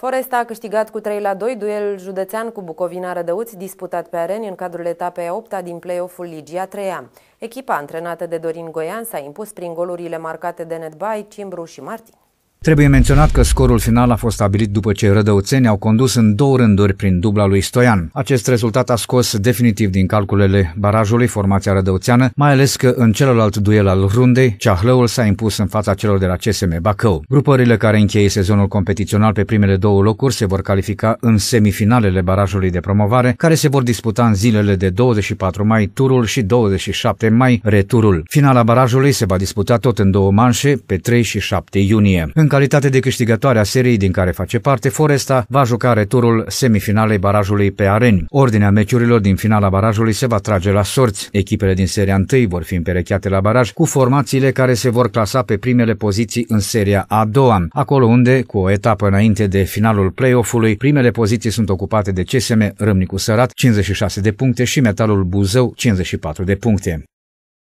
Foresta a câștigat cu 3 la 2 duel județean cu Bucovina Rădăuți disputat pe areni în cadrul etapei 8 -a din play-off-ul Ligia 3 -a. Echipa antrenată de Dorin Goian s-a impus prin golurile marcate de Netbai, Cimbru și Martin. Trebuie menționat că scorul final a fost stabilit după ce rădăuțenii au condus în două rânduri prin dubla lui Stoian. Acest rezultat a scos definitiv din calculele barajului formația rădăuțeană, mai ales că în celălalt duel al rundei, Ceahlăul s-a impus în fața celor de la CSM Bacău. Grupările care încheie sezonul competițional pe primele două locuri se vor califica în semifinalele barajului de promovare, care se vor disputa în zilele de 24 mai turul și 27 mai returul. Finala barajului se va disputa tot în două manșe pe 3 și 7 iunie. În în calitate de câștigătoare a seriei din care face parte, Foresta va juca returul semifinalei barajului pe areni. Ordinea meciurilor din finala barajului se va trage la sorți. Echipele din seria 1 vor fi împerecheate la baraj cu formațiile care se vor clasa pe primele poziții în seria a doua, acolo unde, cu o etapă înainte de finalul play-off-ului, primele poziții sunt ocupate de CSM Râmnicu Sărat, 56 de puncte și Metalul Buzău, 54 de puncte.